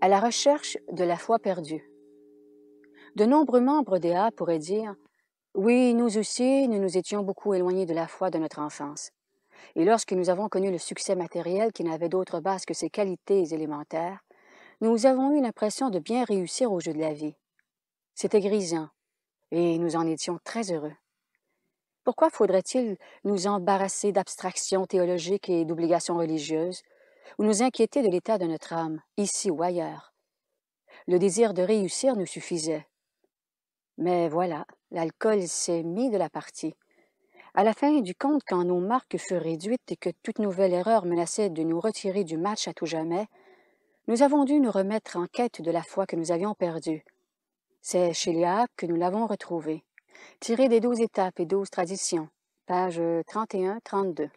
à la recherche de la foi perdue. De nombreux membres des A pourraient dire Oui, nous aussi, nous nous étions beaucoup éloignés de la foi de notre enfance. Et lorsque nous avons connu le succès matériel qui n'avait d'autre base que ses qualités élémentaires, nous avons eu l'impression de bien réussir au jeu de la vie. C'était grisant, et nous en étions très heureux. Pourquoi faudrait-il nous embarrasser d'abstractions théologiques et d'obligations religieuses ou nous inquiéter de l'état de notre âme, ici ou ailleurs. Le désir de réussir nous suffisait. Mais voilà, l'alcool s'est mis de la partie. À la fin du compte, quand nos marques furent réduites et que toute nouvelle erreur menaçait de nous retirer du match à tout jamais, nous avons dû nous remettre en quête de la foi que nous avions perdue. C'est chez Léa que nous l'avons retrouvée, tirée des douze étapes et douze traditions, Page 31-32.